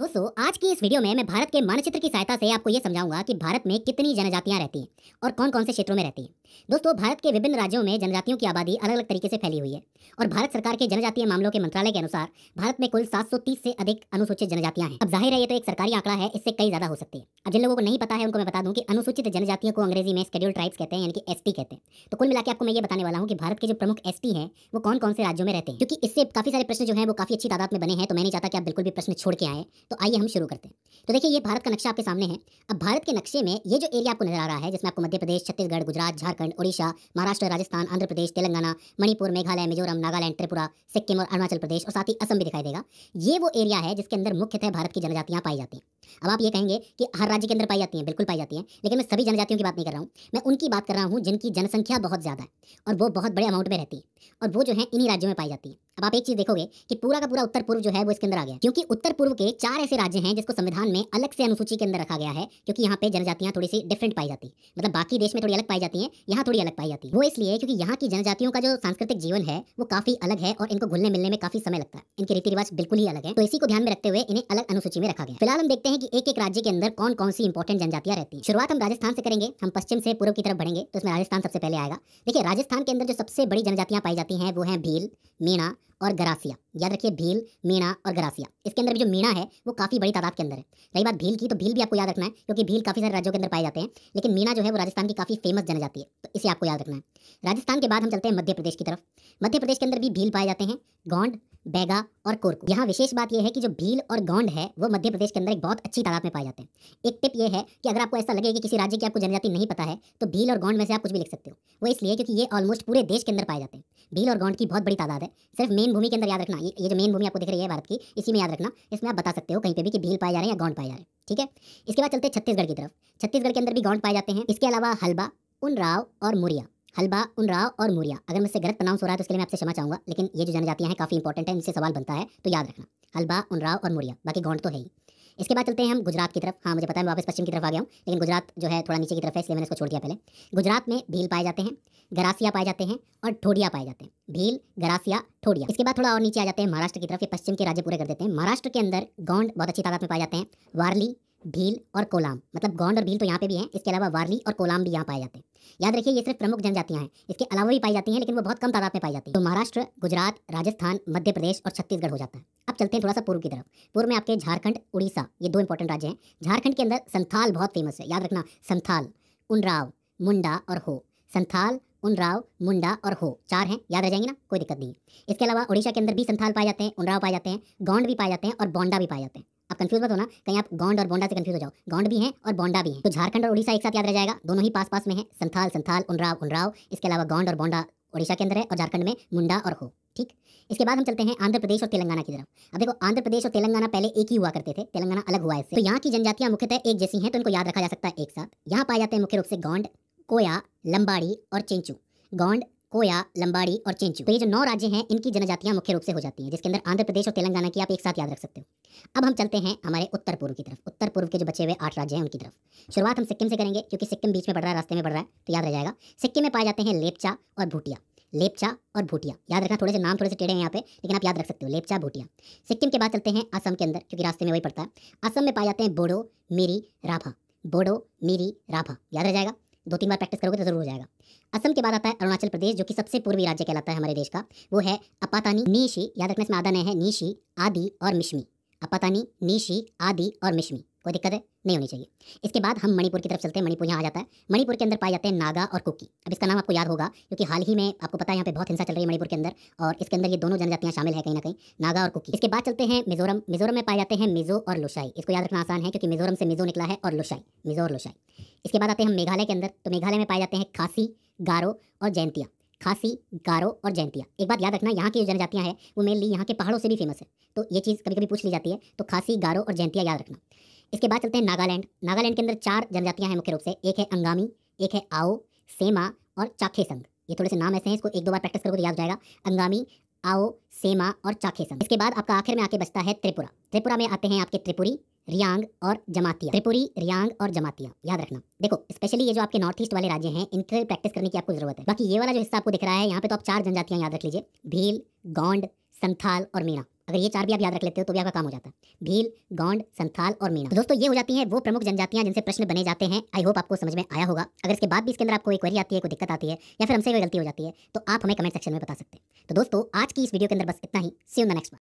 दोस्तों आज की इस वीडियो में मैं भारत के मानचित्र की सहायता से आपको ये समझाऊंगा कि भारत में कितनी जनजातियां रहती हैं और कौन कौन से क्षेत्रों में रहती हैं दोस्तों भारत के विभिन्न राज्यों में जनजातियों की आबादी अलग अलग तरीके से फैली हुई है और भारत सरकार के जनजातीय मामलों के मंत्रालय के अनुसार भारत में कुल सात से अधिक अनुसूचित जनजातियां हैं अब जाहिर है ये तो एक सरकारी आंकड़ा है इससे कई ज्यादा हो सकती है अब जिन लोगों को नहीं पता है उनको मैं बता दूँ कि अनुसूचित जनजातियों को अंग्रेजी में स्केड्यूल ट्राइब्स कहते हैं यानी कि एस कहते हैं तो कुल मिला आपको मैं ये बताने वाला हूँ कि भारत के जो प्रमुख एस हैं वो कौन कौन से राज्यों में रहते हैं क्योंकि इससे काफी सारे प्रश्न जो है वो काफी अच्छी तादाद में बने हैं तो मैं नहीं चाहता कि आप बिल्कुल भी प्रश्न छोड़ के आए तो आइए हम शुरू करते हैं तो देखिए ये भारत का नक्शा आपके सामने है अब भारत के नक्शे में ये जो एरिया आपको नजर आ रहा है जिसमें आपको मध्य प्रदेश छत्तीसगढ़ गुजरात झारखंड ओडिशा महाराष्ट्र राजस्थान आंध्र प्रदेश तेलंगाना मणिपुर मेघालय मिजोरम नागालैंड त्रिपुरा सिक्किम और अरुणाचल प्रदेश और साथ ही असम भी दिखाई देगा ये वो एरिया है जिसके अंदर मुख्यतः भारत की जनजातियाँ पाई जाती हैं अब आप ये कहेंगे कि हर राज्य के अंदर पाई जाती हैं बिल्कुल पाई जाती हैं लेकिन मैं सभी जनजातियों की बात नहीं कर रहा हूँ मैं उनकी बात कर रहा हूँ जिनकी जनसंख्या बहुत ज़्यादा है और वो बहुत बड़े अमाउंट में रहती है और वो जो है इन्हीं राज्यों में पाई जाती है अब आप एक चीज देखोगे कि पूरा का पूरा उत्तर पूर्व जो है वो इसके अंदर आ गया क्योंकि उत्तर पूर्व के चार ऐसे राज्य हैं जिसको संविधान में अलग से अनुसूची के अंदर रखा गया है क्योंकि यहाँ पे जनजातियाँ थोड़ी सी डिफरेंट पाई जाती मतलब बाकी देश में थोड़ी अलग पाई जाती है यहाँ थोड़ी अलग पाई जाती है वो इसलिए क्योंकि यहाँ की जनजातियों का जो सांस्कृतिक जीवन है वो काफी अलग है और इनको घुलने मिलने में काफी समय लगता है इनके रीति रिवाज बिल्कुल ही अलग है तो इसी को ध्यान में रखते हुए इन्हें अलग अनुसूची में रखा गया फिलहाल हम देखते हैं कि एक एक राज्य के अंदर कौन कौन सी इंपॉर्टेंट जनजातियां रहती है शुरुआत हम राजस्थान से करेंगे हम पश्चिम से पूर्व की तरफ बढ़ेंगे तो इसमें राजस्थान सबसे पहले आएगा देखिए राजस्थान के अंदर जो सबसे बड़ी जनजातियां पाई जाती हैं वो है भील मीणा और गरासिया याद रखिए भील मीणा और गरासिया इसके अंदर भी जो मीणा है वो काफ़ी बड़ी तादाद के अंदर है रही बात भील की तो भील भी आपको याद रखना है क्योंकि भील काफ़ी सारे राज्यों के अंदर पाए जाते हैं लेकिन मीणा जो है वो राजस्थान की काफ़ी फेमस जन जाती है तो इसे आपको याद रखना है राजस्थान के बाद हम चलते हैं मध्य प्रदेश की तरफ मध्य प्रदेश के अंदर भी भील पाए जाते हैं गोंड बैगा और कोरकू यहाँ विशेष बात यह है कि जो भील और गौंड है वो मध्य प्रदेश के अंदर एक बहुत अच्छी तादाद में पाए जाते हैं एक टिप ये है कि अगर आपको ऐसा लगे कि किसी राज्य की आपको जनजाति नहीं पता है तो भील और गौंड में से आप कुछ भी लिख सकते हो वो इसलिए क्योंकि ये ऑलमोस्ट पूरे देश के अंदर पाए जाते हैं भील और गौंड की बहुत बड़ी तादाद है सिर्फ मेन भूमि के अंदर याद रखना ये जो मेन भूमि आपको दिख रही है भारत की इसी में याद रखना इसमें आप बता सकते हो कहीं पर भी कि भील पाए जा रहे हैं या गौंड पाए जा रहे हैं ठीक है इसके बाद चलते हैं छत्तीसगढ़ की तरफ छत्तीसगढ़ के अंदर भी गौंड पाए जाते हैं इसके अलावा हलबा उन राव और मुरिया हलबा उनराव और मूरिया अगर मुझसे गलत प्रोनाउंस हो रहा है तो इसके लिए मैं आपसे क्षमा चाहूँगा लेकिन ये जो जनजातियाँ हैं काफ़ी इंपॉर्टेंट है इनसे सवाल बनता है तो याद रखना हलबा उनराव और मूरिया बाकी गौंड तो है ही इसके बाद चलते हैं हम गुजरात की तरफ हाँ मुझे पता है मैं वापस पश्चिम की तरफ आ गया हूँ लेकिन गुजरात जो है थोड़ा नीचे की तरफ है इसलिए मैंने इसको छोड़ दिया पहले गुजरात में भील पाए जाते हैं गरासिया पाए जाते हैं और ठोडिया पाए जाते हैं भील गरासिया ठोडिया इसके बाद थोड़ा और नीचे आ जाते हैं महाराष्ट्र की तरफ ये पश्चिम के राज्य पूरे कर देते हैं महाराष्ट्र के अंदर गौंड बहुत अच्छी तादाद में पाए जाते हैं वारली भील और कोलाम मतलब गोंड और भील तो यहाँ पे भी हैं इसके अलावा वारली और कोलाम भी यहाँ पाए जाते हैं याद रखिए ये सिर्फ प्रमुख जनजातियाँ हैं इसके अलावा भी पाई जाती हैं लेकिन वो बहुत कम तादाद में पाई जाती है तो महाराष्ट्र गुजरात राजस्थान मध्य प्रदेश और छत्तीसगढ़ हो जाता है अब चलते हैं थोड़ा सा पूर्व की तरफ पूर्व में आपके झारखंड उड़ीसा ये दो इंपॉर्टेंट राज्य हैं झारखंड के अंदर संथाल बहुत फेमस है याद रखना संथाल उनराव मुंडा और हो संथाल उनराव मुंडा और हो चार हैं याद रह जाएंगे ना कोई दिक्कत नहीं इसके अलावा उड़ीसा के अंदर भी संथाल पाए जाते हैं उनराव पाए जाते हैं गौंड भी पाए जाते हैं और बोंडा भी पाए जाते हैं आप कंफ्यूज मत होना कहीं आप गौंड और बोंडा से कंफ्यूज हो जाओ गौंड भी हैं और बोंडा भी हैं तो झारखंड और उड़ीसा एक साथ याद रह जाएगा दोनों ही पास पास में है संथाल संथाल उनराव उनराव इसके अलावा गौंड और बोंडा उड़ीसा के अंदर है और झारखंड में मुंडा और हो ठीक इसके बाद हम चलते हैं आंध्र प्रदेश और तेलंगाना की तरफ अब देखो आंध्र प्रदेश और तेलंगाना पहले एक ही हुआ करते थे तेलंगाना अलग हुआ है तो यहाँ की जनजातियाँ मुख्यतः एक जैसी हैं तो इनको याद रखा जा सकता है एक साथ यहाँ पाए जाते हैं मुख्य रूप से गौंड कोया लंबाड़ी और चेंचू गौंड कोया लंबाड़ी और चेंचू तो ये जो नौ राज्य हैं इनकी जनजातियां मुख्य रूप से हो जाती हैं जिसके अंदर आंध्र प्रदेश और तेलंगाना की आप एक साथ याद रख सकते हो अब हम चलते हैं हमारे उत्तर पूर्व की तरफ उत्तर पूर्व के जो बचे हुए आठ राज्य हैं उनकी तरफ शुरुआत हम सिक्किम से करेंगे क्योंकि सिक्किम बीच में बढ़ रहा है रास्ते में बढ़ रहा है तो याद रह जाएगा सिक्किम में पाए जाते हैं लेपचा और भूटिया लेपचा और भूटिया याद रखना थोड़े से नाम थोड़े से टेढ़े हैं यहाँ पे लेकिन आप याद रख सकते हो लेपचा भूटिया सिक्किम के बाद चलते हैं असम के अंदर क्योंकि रास्ते में वही पड़ता है असम में पाए जाते हैं बोडो मेरी राभा बोडो मेरी राभा याद रह जाएगा दो तीन बार प्रैक्टिस करोगे तो जरूर हो जाएगा असम के बाद आता है अरुणाचल प्रदेश जो कि सबसे पूर्वी राज्य कहलाता है हमारे देश का वो है अपातानी नीशी याद रखने इसमें आदा नए है नीशी आदि और मिश्मी अब पता नहीं नीशी आदि और मिश्मी कोई दिक्कत है नहीं होनी चाहिए इसके बाद हम मणिपुर की तरफ चलते हैं मणिपुर यहाँ आ जाता है मणिपुर के अंदर पाए जाते हैं नागा और कुकी अब इसका नाम आपको याद होगा क्योंकि हाल ही में आपको पता है यहाँ पे बहुत हिंसा चल रही है मणिपुर के अंदर और इसके अंदर ये दोनों जनजातियाँ शामिल है कहीं ना कहीं नागा और कुकी इसके बाद चलते हैं मिजोरम मिजोरम में पाए जाते हैं मिजो और लुशाई इसको याद रखना आसान है क्योंकि मिजोरम से मिजो निकला है और लुशाई मिजो और लुशाई इसके बाद आते हैं मेघालय के अंदर तो मेघालय में पाए जाते हैं खासी गारो और जयंतिया खासी गारो और जैंतिया एक बात याद रखना यहाँ की जो जनजातियाँ हैं वो मेनली यहाँ के पहाड़ों से भी फेमस है तो ये चीज़ कभी कभी पूछ ली जाती है तो खासी गारो और जैंतिया याद रखना इसके बाद चलते हैं नागालैंड नागालैंड के अंदर चार जनजातियाँ हैं मुख्य रूप से एक है अंगामी एक है आओ सेमा और चाखे संघ ये थोड़े से नाम ऐसे हैं इसको एक दो बार प्रैक्टिस करोगे तो याद हो जाएगा अंगामी आओ सेमा और चाखे संघ इसके बाद आपका आखिर में आके बचता है त्रिपुरा त्रिपुरा में आते हैं आपके त्रिपुरी रियांग और जमातिया त्रिपुरी रियांग और जमातिया याद रखना देखो स्पेशली ये जो आपके नॉर्थ ईस्ट वाले राज्य हैं इनके प्रैक्टिस करने की आपको जरूरत है बाकी ये वाला जो हिस्सा आपको दिख रहा है यहाँ पे तो आप चार जनजातियाँ याद रख लीजिए भील गौंड संथाल और मीणा अगर ये चार भी आप याद रख लेते हो तो भी आपका काम हो जाता है भील गौंड संथाल और मीणा तो दोस्तों ये हो जाती है वो प्रमुख जनजातियां जिनसे प्रश्न बने जाते हैं आई होप आपको समझ में आया होगा अगर इसके बाद भी इसके अंदर आपको एक क्वेरी आती है कोई दिक्कत आती है या फिर हमसे कोई गलती हो जाती है तो आप हमें कमेंट सेक्शन में बता सकते हैं तो दोस्तों आज की इस वीडियो के अंदर बस इतना ही सी यू द नेक्स्ट